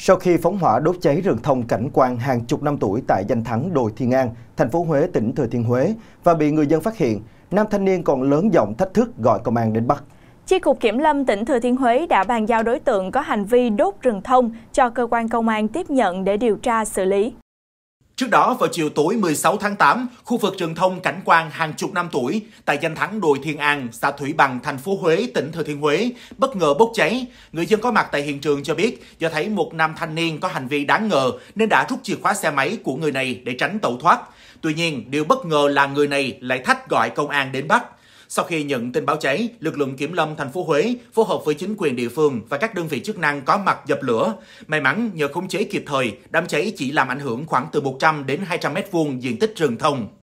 Sau khi phóng hỏa đốt cháy rừng thông cảnh quan hàng chục năm tuổi tại danh thắng Đồi Thiên An, thành phố Huế, tỉnh Thừa Thiên Huế và bị người dân phát hiện, nam thanh niên còn lớn giọng thách thức gọi công an đến bắt. Chi cục Kiểm lâm tỉnh Thừa Thiên Huế đã bàn giao đối tượng có hành vi đốt rừng thông cho cơ quan công an tiếp nhận để điều tra xử lý. Trước đó, vào chiều tối 16 tháng 8, khu vực rừng thông cảnh quan hàng chục năm tuổi tại danh thắng đồi Thiên An, xã Thủy Bằng, thành phố Huế, tỉnh Thừa Thiên Huế bất ngờ bốc cháy. Người dân có mặt tại hiện trường cho biết do thấy một nam thanh niên có hành vi đáng ngờ nên đã rút chìa khóa xe máy của người này để tránh tẩu thoát. Tuy nhiên, điều bất ngờ là người này lại thách gọi công an đến bắt. Sau khi nhận tin báo cháy, lực lượng kiểm lâm thành phố Huế phối hợp với chính quyền địa phương và các đơn vị chức năng có mặt dập lửa. May mắn nhờ khống chế kịp thời, đám cháy chỉ làm ảnh hưởng khoảng từ 100 đến 200 mét vuông diện tích rừng thông.